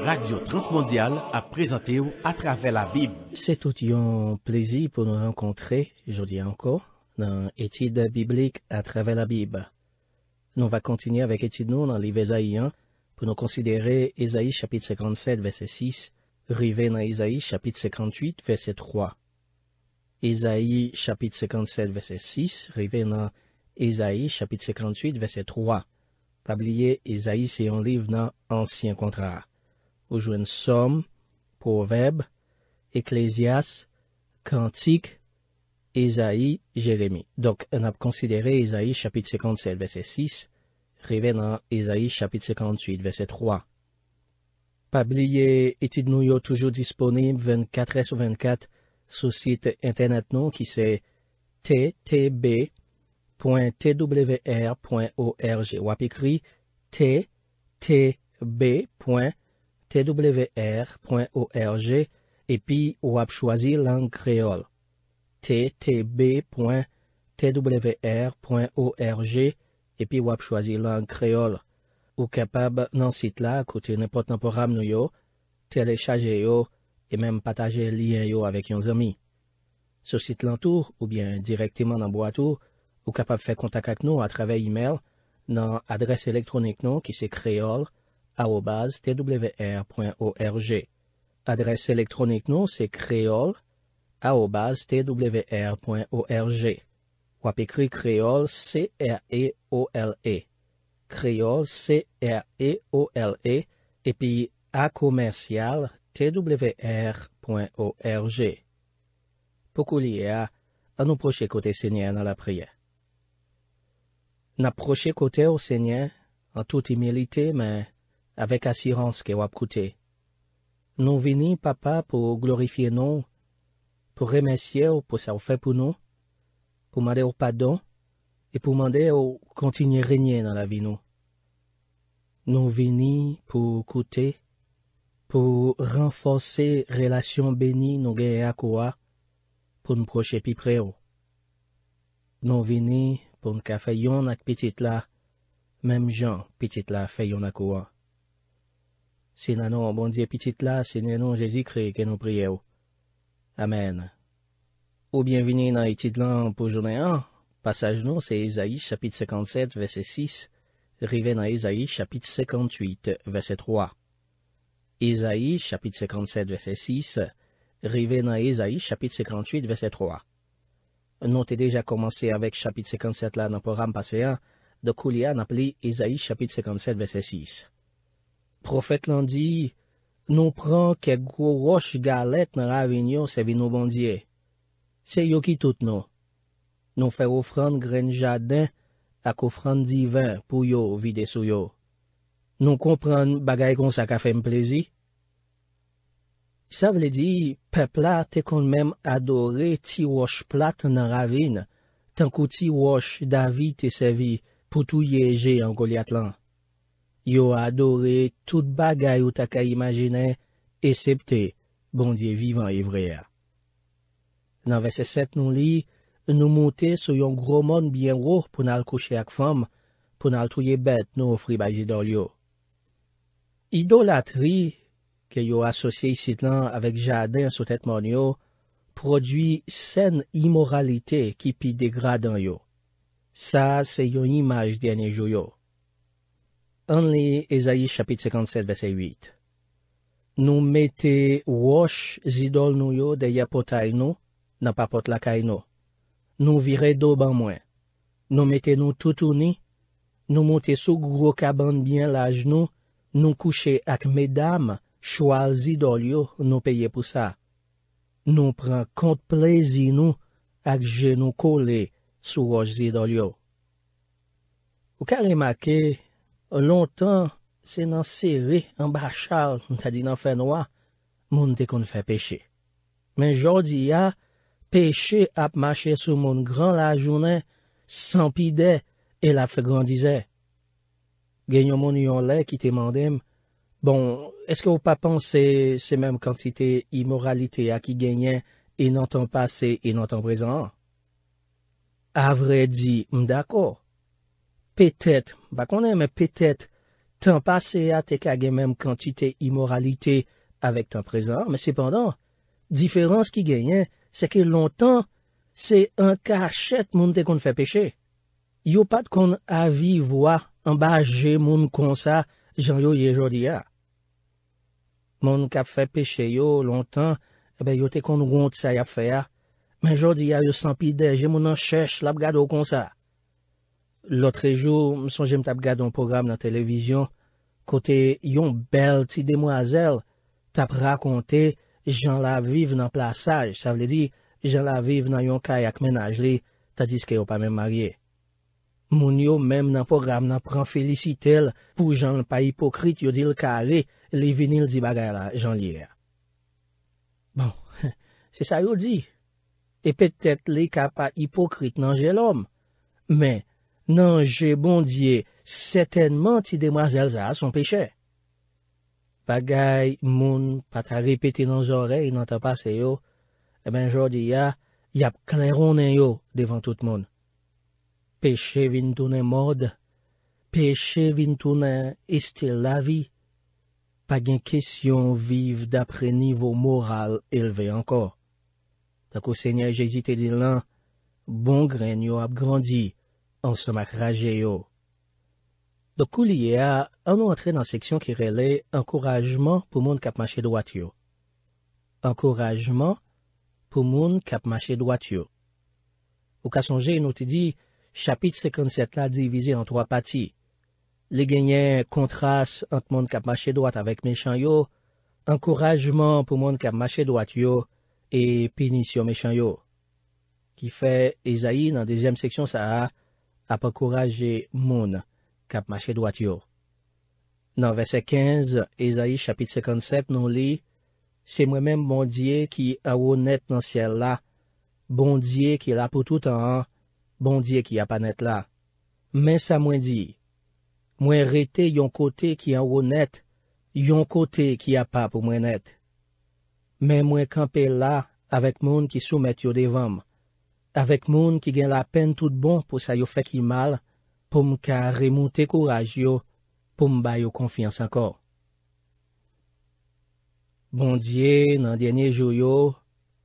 Radio Transmondiale a présenté à travers la Bible. C'est tout un plaisir pour nous rencontrer, je dis encore, dans l'étude biblique à travers la Bible. Nous va continuer avec l'étude nous dans l'Ésaïe 1 pour nous considérer Ésaïe chapitre 57 verset 6, rivé dans Ésaïe chapitre 58 verset 3. Ésaïe chapitre 57 verset 6, rivé dans Ésaïe chapitre 58 verset 3. Pabliye, Ezaïs se yon liv nan ansyen kontrar. Ou jwen som, poveb, eklezias, kantik, Ezaïs, Jeremie. Dok, an ap konsidere Ezaïs chapit 57, vese 6, revè nan Ezaïs chapit 58, vese 3. Pabliye, etid nou yo toujou disponib 24s ou 24 sou site internet nou ki se ttb.com. Wap ikri ttb.twr.org epi wap chwazi lang kreol. ttb.twr.org epi wap chwazi lang kreol. Ou kepeb nan sit la koute nè potenporam nou yo, telechaje yo, e menm pataje liyen yo avek yon zemi. Se sit lantour ou bien direktiman nan bo atour, wap ikri ttb.twr.org ou capable de faire contact avec nous à travers email dans l'adresse électronique non, qui c'est twrorg Adresse électronique non, c'est créole.twr.org. Ou écrit créole C-R-E-O-L-E. E. Créole C-R-E-O-L-E e, et puis à commercial twr.org. Pour qu'on à nos prochains côtés Seigneur dans la prière. N'approche kote ou se nye, an tout imelite, men, avek asirans ke wap koute. Nou vini papa pou glorifiye nou, pou remensye ou pou sa ou fe pou nou, pou mande ou padon, e pou mande ou kontinye renyen nan la vi nou. Nou vini pou koute, pou renfose relasyon beni nou genye akouwa, pou mproche pi pre ou. Nou vini... pour petite même Jean, petite là, quoi. bon Dieu, petite là, Jésus-Christ nous Amen. Ou bienvenu dans l'étude pour journée 1. Passage non, c'est Isaïe chapitre 57, verset 6, rivé dans Isaïe chapitre 58, verset 3. Isaïe chapitre 57, verset 6, rivé dans Isaïe chapitre 58, verset 3. Nou te deja komanse avèk chapit 57 la nan poram paseyan, de kou li an ap li Ezaïs chapit 57 vese 6. Profet lan di, nou pran ke gwo roch galet nan ravinyo se vi nou bandye. Se yo ki tout nou. Nou fè oufran gren jaden ak oufran divan pou yo vide sou yo. Nou kompran bagay kon sa ka fèm plezi. Sa vle di, pepla te kon menm adore ti wosh plat nan ravine, tankou ti wosh davi te sevi pou tou yeje an goli atlan. Yo adore tout bagay ou ta ka imajine, esepte bondye vivan evreya. Nan ve se set nou li, nou moute sou yon gromon bien rour pou nal kouche ak fam, pou nal touye bet nou fribazi dolyo. I do latri, ke yo asosye sit lan avek jaden sou tetman yo, prodwi sen imoralite ki pi degradan yo. Sa se yon imaj di ane jo yo. An li Ezaïs chapit 57 vese 8. Nou mette wosh zidol nou yo de ya potay nou, nan pa pot lakay nou. Nou vire do ban mwen. Nou mette nou toutouni, nou monte sou gwo kaban byen laj nou, nou kouche ak medam, nou kouche ak medam, Choual zidol yo nou peye pou sa. Nou pran kont plezi nou ak jenou kole sou waj zidol yo. Ou kare make, lontan se nan seve an bachal, mta di nan fè noa, moun de kon fè peche. Men jodi ya, peche ap mache sou moun gran la jounen, sanpide, e la fè grandize. Genyon moun yon lè ki te mandem, bon, eske ou pa panse se menm kantite imoralite a ki genyen e nan tan pase e nan tan prezan? A vre di, mdako, petet, bakonè, men petet, tan pase a te kage menm kantite imoralite avek tan prezan, men sepandan, diferans ki genyen, seke lontan, se an kachet moun te kon fè peche. Yo pat kon avi vwa an ba je moun konsa jan yo ye jodi a. Moun kap fè peche yo lontan, ebe yo te kon ront sa yap fè ya. Men jodi ya yo san pi de, jem moun an chèch lap gado kon sa. Lotre jou, mson jem tap gado an program nan televizyon, kote yon bel ti demwazel tap rakonte jan la viv nan plasaj, sa vle di jan la viv nan yon kaya kmenaj li, ta diske yo pa men marye. Moun yo men nan program nan pran felisite l pou jan pa hipokrit yo di l kare, li vinil di bagay la jan liye a. Bon, se sa yo di, e petet li ka pa hipokrit nan jel om, men nan jel bon diye, setenman ti demwa zelza son peche. Bagay moun pata ripeti nan zorey nan tapase yo, e ben jodi ya, yap kleron en yo devan tout moun. Peche vin toune mod, peche vin toune istil la vi, pa gen kesyon viv dapre nivou moral elve anko. Dakou se nye jesite dil nan, bon gren yo ap grandi, an se mak raje yo. Dakou liye a, an nou antre nan seksyon ki rele, ankorajman pou moun kap mache dwat yo. Ankorajman pou moun kap mache dwat yo. Ou kasonje nou te di, chapit 57 la divize an 3 pati. li genyen kontras ant moun kap mache doat avèk meshan yo, ankorajman pou moun kap mache doat yo, e penisyon meshan yo. Ki fè, Ezaïe nan dezem seksyon sa a, ap akoraje moun kap mache doat yo. Nan vese 15, Ezaïe chapit 57, non li, se mwen men bondye ki awo bon bon net nan siel la, bondye ki la pou tout an an, bondye ki apanet la. Men sa mwen di, mwen rete yon kote ki an wou net, yon kote ki a pa pou mwen net. Men mwen kampe la, avek moun ki soumet yo devanm, avek moun ki gen la pen tout bon pou sa yo feki mal, poum ka remoute kouraj yo, poum bay yo konfians ankor. Bondye nan denye jou yo,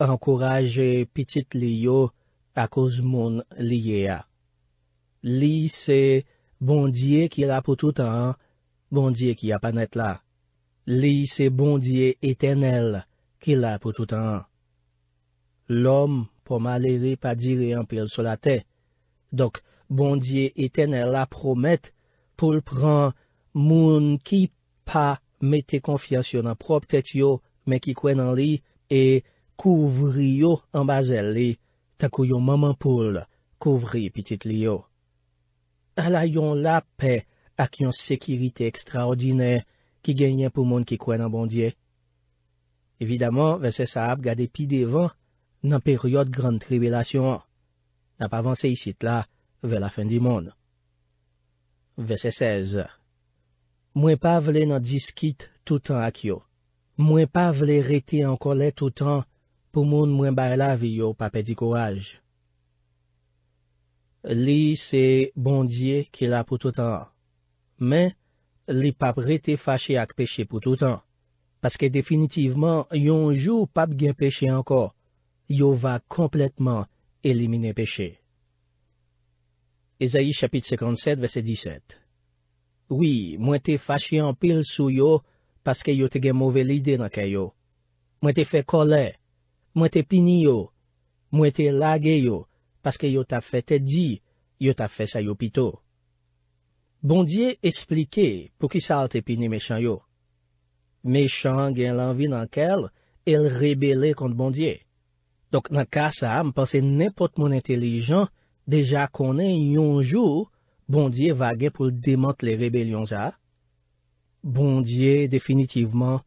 ankoraje pitit li yo, akouz moun liye a. Li se... Bondye bon bon ki la pou tout an, bondye ki ya panet la. Li se bondye etenel ki la pou tout an. L'om pou maleri pa dire yon pil sou la te. Dok, bondye etenel la promet pou l'pran moun ki pa mette konfiansyon an prop tet yo men ki kwen an li e kouvri yo an bazel li takou yo maman pou l kouvri pitit li yo. alayon la pe ak yon sekiritè ekstraordinè ki genyen pou moun ki kwen nan bondye. Evidaman, vese sa ap gade pi devan nan peryot gran tribelasyon, nan pavan se yisit la vela fen di moun. Vese 16 Mwen pa vle nan diskit toutan ak yo. Mwen pa vle rete an kolè toutan pou moun mwen baela vi yo pa pedi kouaj. Li se bondye ki la pou toutan. Men, li pap rete fache ak peche pou toutan. Paske definitiveman, yonjou pap gen peche anko, yo va kompletman elimine peche. Ezaie chapit 57 vese 17 Wi, mwen te fache an pil sou yo, paske yo te gen mouvel ide nan kayo. Mwen te fe kole, mwen te pini yo, mwen te lage yo. Paske yo ta fè te di, yo ta fè sa yo pito. Bondye esplike pou ki sal te pini mechanyo. Mechan gen lanvi nan kel, el rebele kont Bondye. Dok nan ka sa, mpase nepot moun intelijan, deja konen yonjou Bondye va gen pou demote le rebelyon za. Bondye definitivman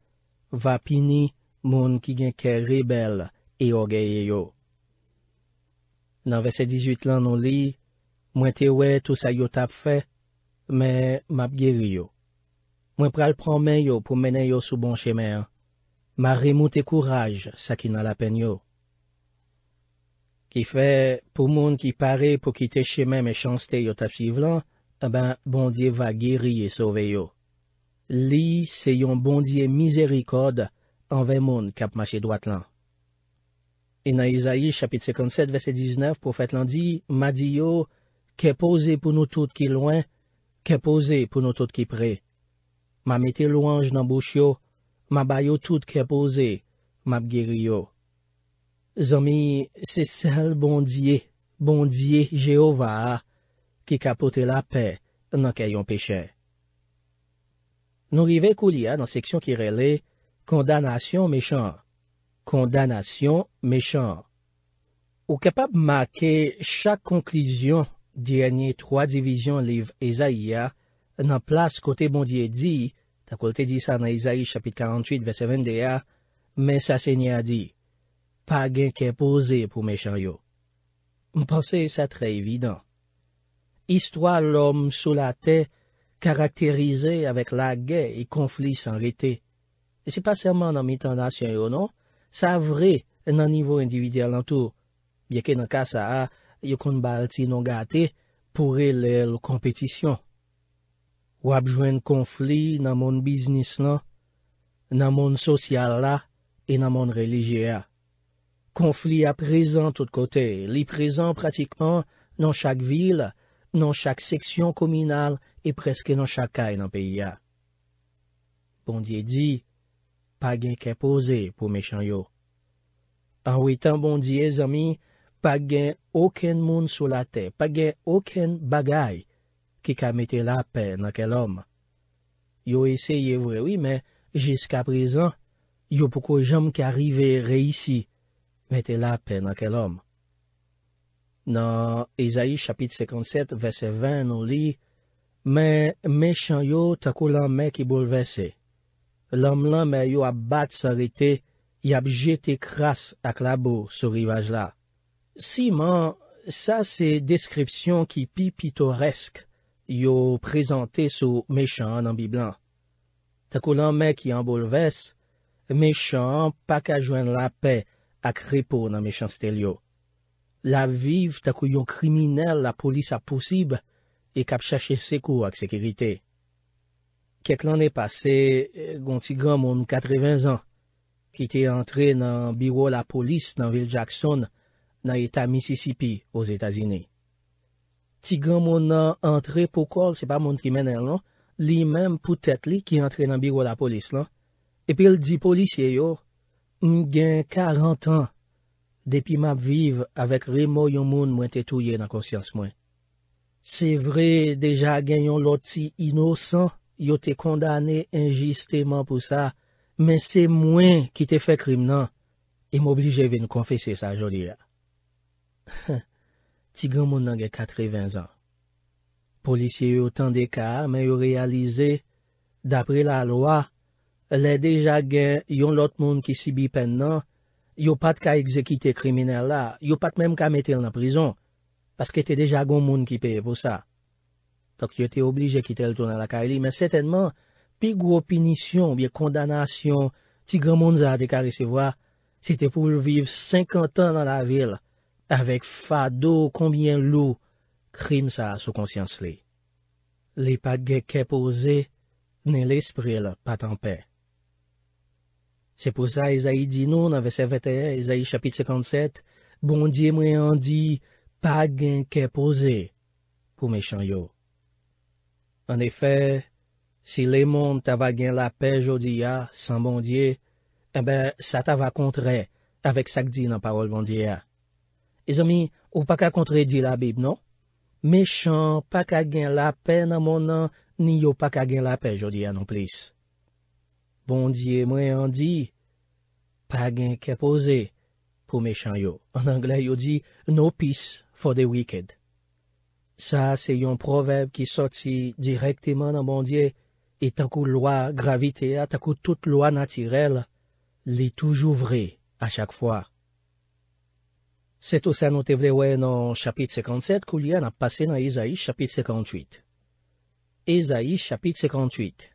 va pini moun ki gen ke rebel e yo geye yo. Nan ve se 18 lan nou li, mwen te we tou sa yo tap fe, me map geri yo. Mwen pral pran men yo pou mene yo sou bon cheme. Ma remoute kouraj sa ki nan la pen yo. Ki fe, pou moun ki pare pou kite cheme me chanste yo tap si vlan, e eh ben bondye va geri e sove yo. Li se yon bondye mizerikod anve moun kap mache dwat lan. E nan Isaïe, chapit 57, vese 19, pou fèt lan di, ma di yo, ke pose pou nou tout ki loin, ke pose pou nou tout ki pre. Ma mette louange nan bouch yo, ma bayo tout ke pose, ma bger yo. Zomi, se sel bondye, bondye Jehova, ki kapote la pe, nan kayon peche. Nou rive kou liya nan seksyon ki rele, kondanasyon mechan. KONDANASYON MÉCHAN Ou kepap make chak konklizyon di enye 3 divizyon liv Ezaïa nan plas kote bondye di, ta kote di sa nan Ezaïe chapit 48 veseven de ya, men sa senye a di, pa gen ke pose pou méchan yo. Mpansè sa tre evident. Istwa lom sou la te karakterize avèk la gen y konflis an rete. Se pa seman nan mi tendasyon yo non, Sa vre nan nivou individel nan tou. Beke nan kasa a, yo kon bal ti nan ga ate, poure le l kompetisyon. Wap jwen konfli nan moun biznis nan, nan moun sosyal la, e nan moun religye a. Konfli a prezen tout kote, li prezen pratikman nan chak vil, nan chak seksyon kominal, e preske nan chakay nan peyi a. Bondye di, pa gen ke pose pou me chan yo. An witan bon diye, zami, pa gen oken moun sou la te, pa gen oken bagay ki ka mette la pe na kel om. Yo ese ye vrewi, men, jiska prezan, yo poko jom ki arive reisi mette la pe na kel om. Nan Ezaie chapit 57, vese 20, nou li, men, me chan yo tako la me ki bol vesey. lanm lanme yo ap bat sa rete y ap jete kras ak la bo se rivaj la. Si man, sa se deskripsyon ki pi pitoresk yo prezante sou mechan nan bi blan. Tako lanme ki an bolves, mechan pa ka jwen la pe ak repo nan mechans tel yo. La viv tako yo kriminel la polis ap posib ek ap chache seko ak sekerite. Kek lan e pase eh, gon ti gran moun 80 an ki te antre nan biwo la polis nan vil Jackson nan eta Mississippi oz Etazine. Ti gran moun nan antre pokol, se pa moun ki menen non? lan, li menm pou tet li ki antre nan biwo la polis lan. Epi el di polis ye yo, m gen 40 an depi map viv avek re mou yon moun mwen tetouye nan konsyans mwen. Se vre deja gen yon loti inosan yo te kondane enjisteman pou sa, men se mwen ki te fe krim nan, e m'oblije ven konfese sa jodi ya. Ti gen moun nan gen 80 an. Polisye yo tan de ka, men yo realize, dapre la loa, le deja gen yon lot moun ki si bi pen nan, yo pat ka ekzekite krimine la, yo pat menm ka metel nan prizon, paske te deja gen moun ki peye pou sa. tak yo te oblije kitel ton alakay li, men setenman, pi gwo pinisyon, biye kondanasyon, ti gwa mounza dekare se vwa, si te pou jvive 50 an nan la vil, avek fado kombien lou, krim sa sou konsyans li. Li pa gen ke pose, nen l'espril patanpe. Se pou sa, e zayi di nou, nan ve se vete e, e zayi chapit 57, bon diye mwen an di, pa gen ke pose, pou me chan yo, An efè, si le moun ta va gen la pe jodi ya ah, san bondye, ebe eh sa ta va kontre avèk sak di nan parol bondye ya. Ah. E zomi, ou pa ka kontre di la bib non? Mèchan pa ka gen la pe nan moun nan ni yo pa ka gen la pe jodi ya ah, non plis. Bondye mwen an di, pa gen ke pose pou mèchan yo. An angla yo di, no peace for the wicked. Sa, se yon provèb ki soti direktèman nan bondye, e takou lwa gravite a, takou tout lwa natirel, li toujou vre, a chak fwa. Se tou sa nou te vle wè nan chapit 57, kou li an ap pase nan Ezaïs chapit 58. Ezaïs chapit 58.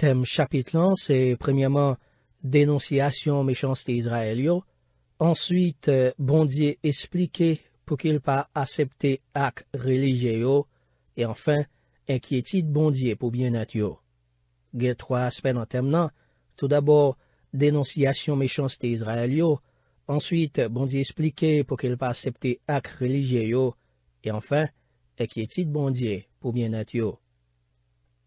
Tem chapit lan, se premièman, denonsyasyon mechans te Izrael yo, answit euh, bondye esplikey, Pour qu'il pas accepté ak religieux et enfin inquiétude pour bien pou Il y trois trois aspects dans nan, tout d'abord, dénonciation méchanceté Israel ensuite bondier expliqué pour pour qu'il pas asepte ak religieux. yo, inquiétude bondier pour pour bien être. yo.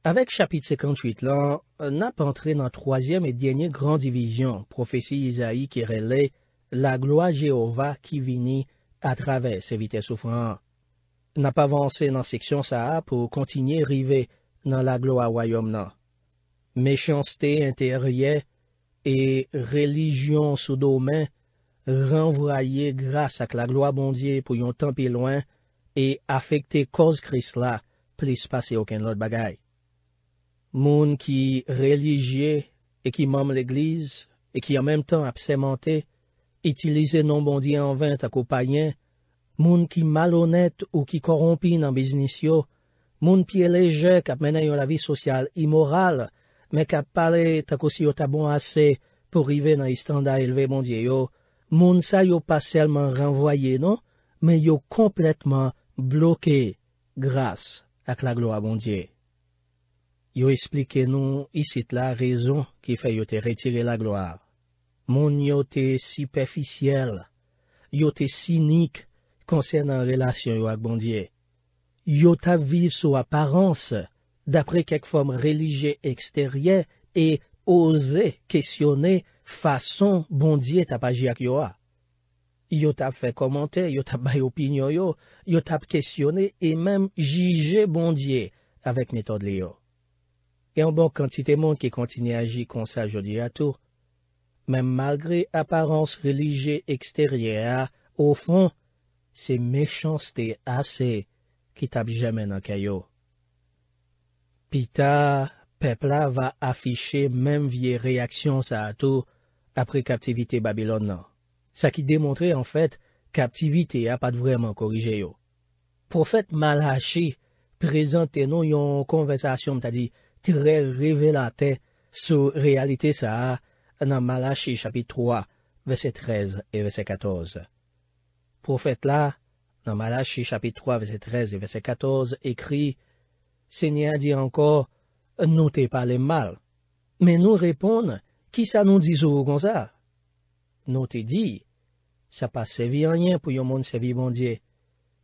Avec chapitre 58 n'a pas entré dans troisième et dernier grande division prophétie Isaïe qui kirele, la gloire Jéhovah qui vini a travè non. bon se vitè soufran. N ap avansè nan seksyon sa ap pou kontinye rive nan la glo a wayom nan. Mèchanstè interye e relijyon sou do men renvoye grase ak la glo a bondye pou yon tan pi loin e afekte koz kris la plis pase okan lot bagay. Moun ki relijye e ki mom l'eglize e ki an menm tan ap semente itilize nan bondye an 20 tako payen, moun ki malonet ou ki korompi nan biznis yo, moun piye leje kap mene yo la vi sosyal imoral, me kap pale tako si yo tabon ase pou rive nan istanda elve bondye yo, moun sa yo pa selman renvoye nan, men yo kompletman bloke grase ak la gloa bondye. Yo esplike nou isit la rezon ki fe yo te retire la gloa. Moun yo te sipeficyel, yo te sinik konsen an relasyon yo ak bondye. Yo tap viv sou aparense dapre kek fom religye eksterye e oze kesyonne fason bondye tap aji ak yo a. Yo tap fe komante, yo tap bay opinyo yo, yo tap kesyonne e menm jije bondye avèk metod le yo. E an bon kantite moun ki kontine aji konsa jodi atour, men malgre aparense religye eksterye a, ou fon, se mechans te ase ki tap jemen an kay yo. Pita, pepla va afishe menm vie reaksyon sa a tou apre kaptivite Babylon nan. Sa ki demontre en fet, kaptivite a pat vreman korije yo. Profet Malachi prezante nou yon konvesasyon, ta di tre revelate sou realite sa a, dans Malachi chapitre 3, verset 13 et verset 14. Prophète là, dans Malachi chapitre 3, verset 13 et verset 14, écrit Seigneur dit encore, nous pas parlé mal, mais nous répondons, qui ça nous dit comme ça? Nous te dit, ça pas servi rien pour yon monde servi bon Dieu.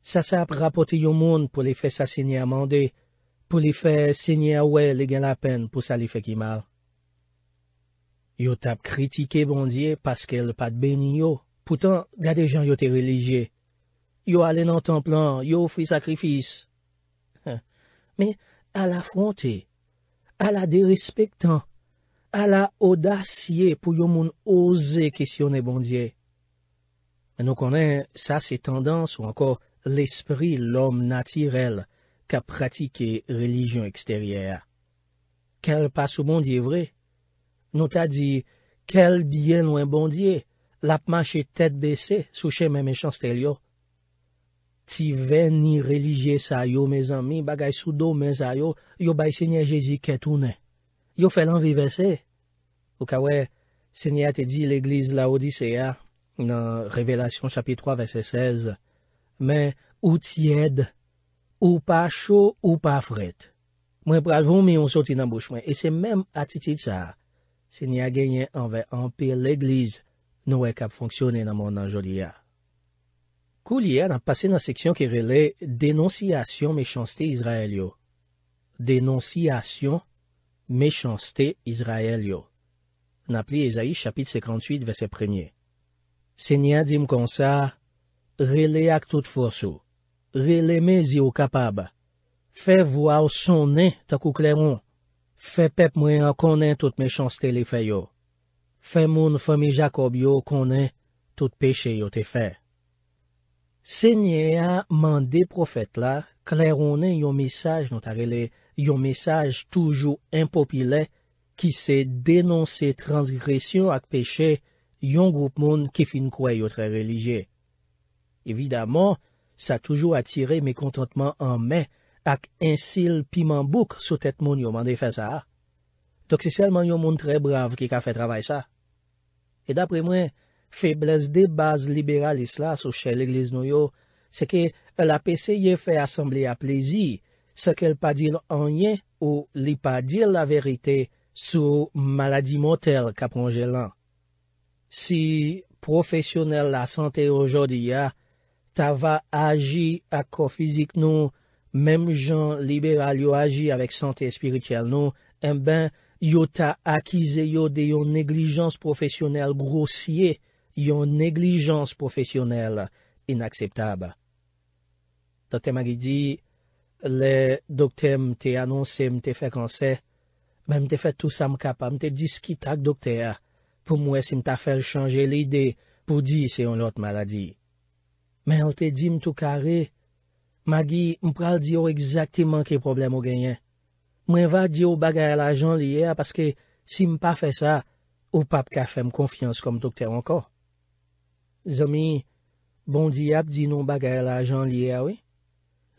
Ça ça rapporté yon monde pour les faire ça Seigneur amender, pour les faire Seigneur ouais, les gars, la peine pour ça les fait qui mal. Yo tap kritike parce qu'elle pas pat beni Pourtant, Poutan, gade jan yo te religieux. Yo ale dans ton plan, yo ofri sacrifice. Mais à l'affronter, à la derespektan, à la odasye pour yo moun oze questionner bondye. Men Nous konen, ça se tendance, ou encore l'esprit l'homme natirel ka religion religion extérieure. Quel pa bon Dieu vrai Nou ta di, kel biyen ou en bondye, lapman che tet bese, souche men mechans tel yo. Ti ven ni religye sa yo, me zanmi, bagay sou do men sa yo, yo bay Senye Jezi ketounen. Yo felan vive se. Ou kawe, Senye te di l'Eglise la Odisea, nan Revelasyon chapit 3, vese 16, men ou tied, ou pa chou, ou pa fret. Mwen pralvon mi yon soti nan bouchwen, e se men atitit sa a. Se ni a genyen anve anpe l'egliz nou e kap fonksyonen nan moun nan joli a. Kou li a nan pase nan seksyon ki rele denonsiyasyon mechansite Izrael yo. Denonsiyasyon mechansite Izrael yo. Nan ap li Ezaïs chapit 58 vese premiye. Se ni a dim konsa, rele ak tout fosou. Rele me zi ou kapab. Fè vwa ou sonen tak ou kleron. Fè pep mwen an konen tout mechans tè li fè yo. Fè moun fè mi Jacob yo konen tout peche yo te fè. Se nye a mande profet la, klè rounen yon mesaj notarele, yon mesaj toujou impopile, ki se denonse transgresyon ak peche yon goup moun ki fin kwe yo tre religye. Evidamon, sa toujou atire mekontantman an men ak ensil piman bouk sou tèt moun yon man defè sa. Dok se sel man yon moun trè brav ki ka fè travè sa. E dapre mwen, febles de baz liberalis la sou chè l'egliz nou yo, se ke la pese ye fè asemble a plezi, se ke l pa dil anyen ou li pa dil la verite sou maladi motel kapron jè lan. Si profesyonel la santè ojodi ya, ta va aji akofizik nou, Mem jan liberal yo aji avek sante espirityel nou, en ben, yo ta akize yo de yon neglijans profesyonel grosye, yon neglijans profesyonel inakseptab. Dokte Magidi, le dokte mte anonse mte fekansè, ben mte fe tout sa mkapa mte diski tak dokte ya, pou mwes mta fel chanje lide pou di se yon lot maladi. Men el te di mtou kare, Magi, m pral di yo exaktiman ke problem ou genyen. Mwen va di yo bagay la jan liye a, paske si m pa fe sa, ou pap ka fe m konfians kom dokter anka. Zomi, bondi ap di nou bagay la jan liye a we?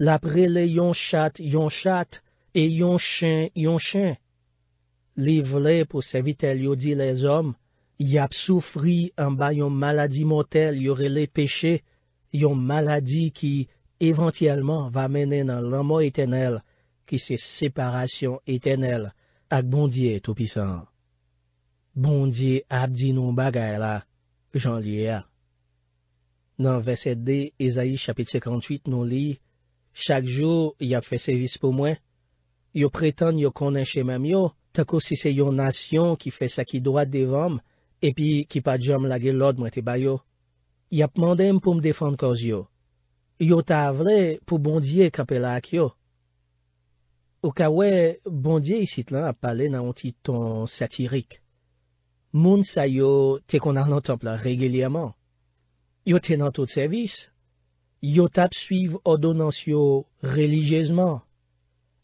Lap re le yon chat yon chat, e yon chen yon chen. Liv le pou se vitel yo di le zom, y ap soufri an ba yon maladi motel yore le peche, yon maladi ki, eventyèlman va menè nan lamò etenèl ki se separasyon etenèl ak bondye toupisan. Bondye ap di nou bagay la, jan liye a. Nan veced de Ezaïs chapit 58 nou li, chak jou y ap fe sevis pou mwen, yo pretan yo konen chemèm yo, tako si se yon nasyon ki fe sakidwa devanm, epi ki pa jom lage lod mwen te bayo. Yap mandèm pou m defan kòz yo, Yo ta avle pou bondye kapela ak yo. Ou ka we, bondye yisit lan ap pale nan ontit ton satirik. Moun sa yo te konan lantanpla regelyaman. Yo te nan tout servis. Yo tap suiv odonans yo religiezman.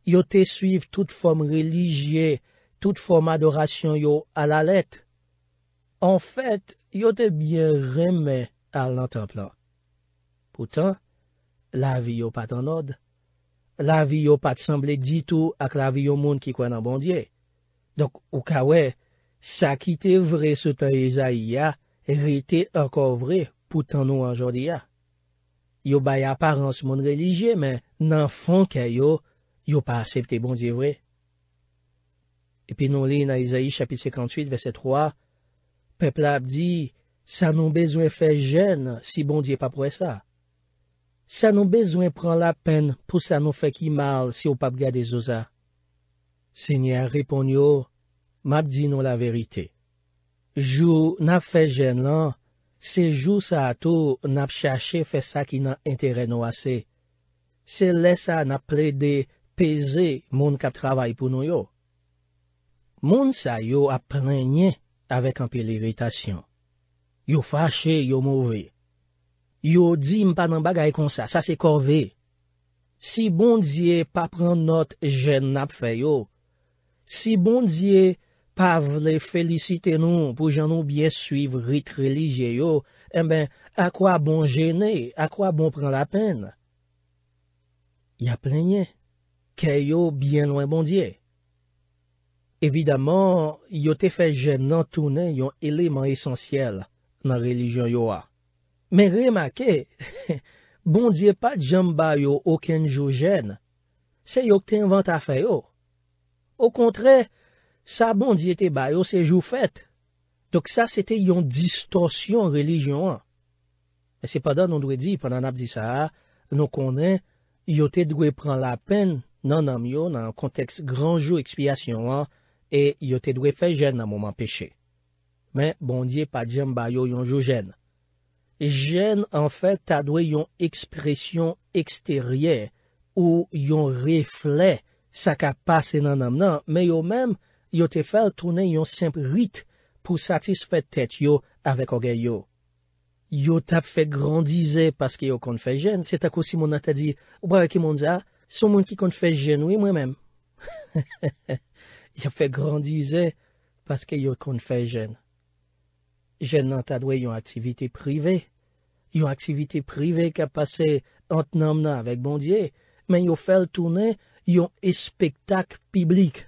Yo te suiv tout fom religye, tout fom adorasyon yo alalet. En fèt, yo te byen reme alantanpla. Poutan, La vi yo pat anod. La vi yo pat sanble ditou ak la vi yo moun ki kwen an bondye. Dok, ou kawe, sa ki te vre sot an Ezaia, rete anko vre pou tan nou anjodi ya. Yo bay aparense moun religye, men nan fon ke yo, yo pa asep te bondye vre. E pi nou li nan Ezaie chapit 58 vese 3, pe ple ap di, sa nou bezwen fe jen si bondye pa pou e sa. Sa nou bezwen pran la pen pou sa nou fe ki mal se ou pap gade zoza. Senye a repon yo, map di nou la verite. Jou na fe jen lan, se jou sa atou nap chache fe sa ki nan entere nou ase. Se lesa na ple de peze moun kap travay pou nou yo. Moun sa yo ap prenyen avek anpe l'iritation. Yo fache, yo mouvi. Yo di mpa nan bagay kon sa, sa se korve. Si bondye pa pren not jen nap fe yo, si bondye pa vle felicite nou pou jan nou bie suiv rit religye yo, en eh ben, a kwa bon jene, a kwa bon pren la pen? Ya plenye, ke yo bien lwen bondye. Evidaman, yo te fe jen nan toune yon eleman esensyel nan religye yo a. Men rem ake, bondye pa djem bayo oken jou jen, se yo kte invent a fe yo. Ou kontre, sa bondye te bayo se jou fet. Dok sa se te yon distorsyon relijyon an. E se padan nou dwe di, panan ap di sa, nou konen, yo te dwe pran la pen nan nam yo nan konteks gran jou ekspiyasyon an, e yo te dwe fe jen nan mouman peche. Men bondye pa djem bayo yon jou jen. Jen an fèl ta dwe yon ekspresyon eksterye ou yon refle sa ka pase nan anmenan, me yo mèm yo te fèl tounen yon semp rit pou satisfe tèt yo avèk ogè yo. Yo tap fè grandize paske yo kon fè jen. Se tako si moun a ta di, oba wè ki moun za, son moun ki kon fè jen, wè mwen mèm. Yo fè grandize paske yo kon fè jen. jen nan ta dwe yon aktivite prive, yon aktivite prive ka pase an tenam nan avèk bon diye, men yo fel toune, yon espiktak piblik.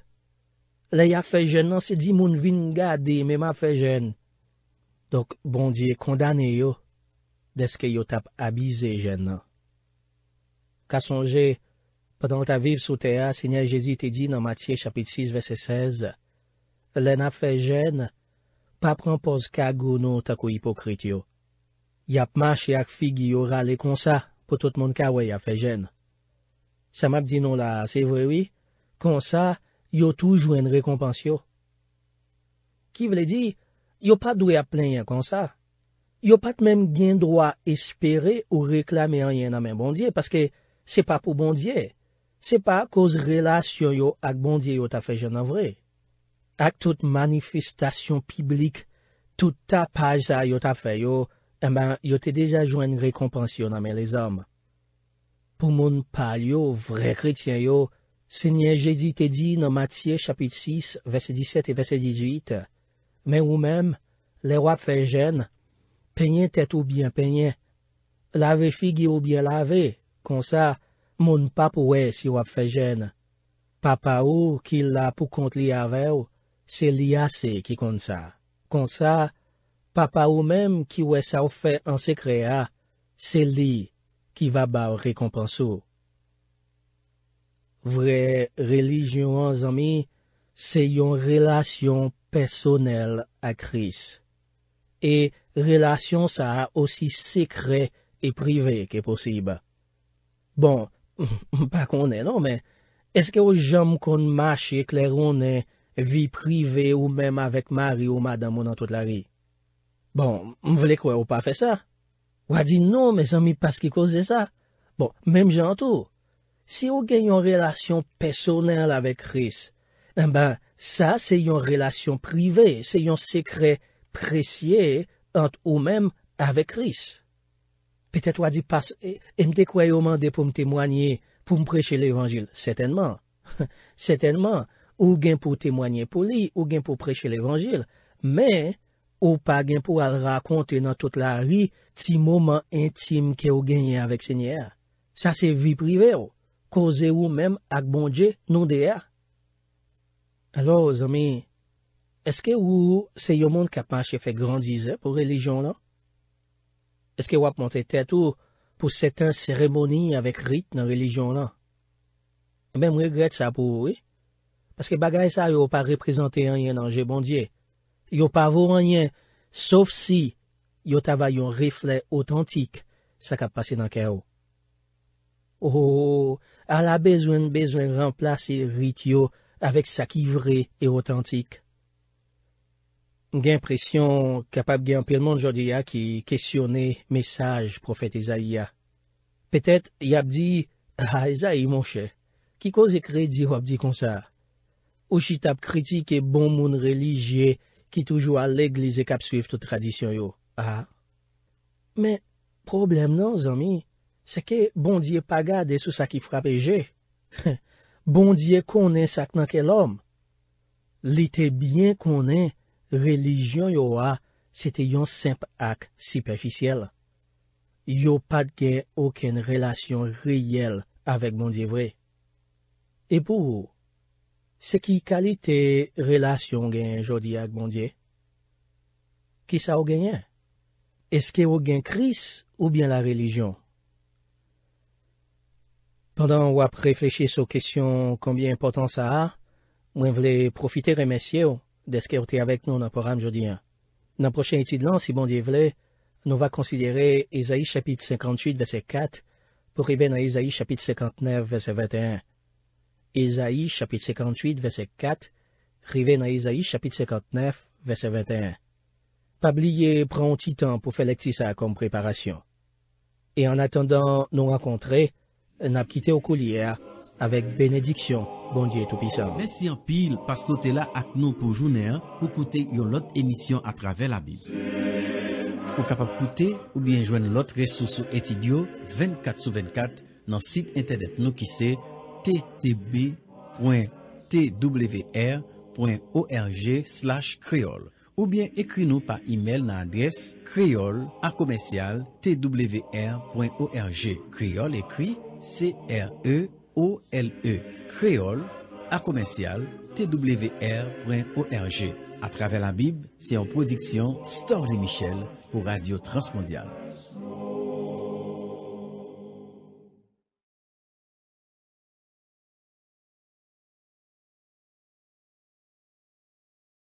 Le ya fe jen nan se di, moun vin gade, men ma fe jen. Dok, bon diye kondane yo, deske yo tap abize jen nan. Kason je, padan ta viv sou te a, se nye jesi te di nan matye chapit 6 vese 16, le nan fe jen nan, pa prempos ka gounou takou hipokrit yo. Yap mash ya ak figi yo rale konsa, pou tout moun ka wey ap fejen. Samap di nou la, se vwe wii, konsa yo toujou en rekompansyo. Ki vle di, yo pat dwe ap lenye konsa. Yo pat menm gen drwa espere ou reklame anye nanmen bondye, paske se pa pou bondye. Se pa koz relasyon yo ak bondye yo ta fejen nan vwey. ak tout manifestasyon piblik, tout ta pazay yo tap eh fè yo, emman yo te deja jwen re kompansyon amè les om. Pou moun pal yo, vre kretyen yo, se nye je di te di nan Matye chapit 6, vese 17 et vese 18, men ou mem, le wap fè jen, penye tet ou bien penye, lave fi gi ou bien lave, kon sa, moun pap wè si wap fè jen, papa ou ki la pou kont li avew, Se li ase ki kon sa. Kon sa, papa ou mem ki we sa ou fe ansekre a, se li ki va ba ou rekompansou. Vre relijyon anzami, se yon relasyon personel a kris. E relasyon sa osi sekre e prive ke posib. Bon, pa konen, non men, eske ou jom kon mash yeklerounen, Vi prive ou menm avek mari ou madan moun an tout la ri. Bon, m vle kwe ou pa fe sa? Wadi, non, me zan mi pas ki kose de sa. Bon, menm jantou. Si ou gen yon relasyon pesonel avek kris, eh ben, sa se yon relasyon prive, se yon sekre presye ant ou menm avek kris. Petet wadi pas, e eh, eh, m de kwe yo mande pou m temwanye pou m preche le evanjil. Setenman. Setenman. Ou gen pou temwanyen pou li, ou gen pou preche l'Evangil, men ou pa gen pou al rakonte nan tout la ri ti mouman intime ke ou genye avèk sènyè. Sa se vi prive ou, koze ou men ak bon dje non de ya. Alo, zami, eske ou se yo moun kapache fèk grandize pou relijyon lan? Eske wap mante tèt ou pou setan seremoni avèk rit nan relijyon lan? Men mregret sa pou ou e? Aske bagay sa yo pa reprezenten anjen nan je bondye. Yo pa avou anjen, sof si yo tava yon reflet otantik sak ap pase nan kè ou. Ou, oh, oh, oh, ala bezwen bezwen remplace rit yo avèk sak yi vre et otantik. Gè impresyon kapap gè anpèlman jodi ya ki kesyonè mesaj profet Ezaïa. Petèt yap di, ha ah, Ezaïe monshe, kiko zekre di wap di kon sa? ou chit ap kritike bon moun religye ki toujou a leglize kap suif tou tradisyon yo. Ha? Men, problem nan, zami, seke bondye pa gade sou sa ki frap e je. Bondye konen sak nan ke lom. Li te bien konen, religyon yo a, se te yon semp ak sipeficyel. Yo padke oken relasyon riyel avek bondye vwe. E pou ou? Se ki kalite relasyon gen jodi ak bondye, ki sa ou genyen? Eske ou gen kris ou bien la relijon? Pendan wap refleche sou kesyon konbyen impotant sa a, wen vle profite remesye ou deske ou te avek nou nan poram jodi an. Nan prochen etid lan, si bondye vle, nou va konsidere Ezaïs chapit 58 vese 4 pou riben a Ezaïs chapit 59 vese 21. Ezaï chapit 58 vese 4, rive nan Ezaï chapit 59 vese 21. Pabliye pran ti tan pou feleksi sa kompreparasyon. E an atendan nou rakontre, nan pkite okou liya, avek benediksyon, bondye toupisan. Mese yon pil paskote la ak nou pou jounen an pou kote yon lot emisyon a trave la bib. Ou kapap kote ou bien jwen lot resosou etidyo 24 sou 24 nan sit internet nou kise... www.ttb.twr.org Ou bien ekri nou pa imel nan adres kreol akomensyal twr.org Kreol ekri C-R-E-O-L-E Kreol akomensyal twr.org A travè la bib, se yon prodiksyon Storle Michel pou Radio Transmondial.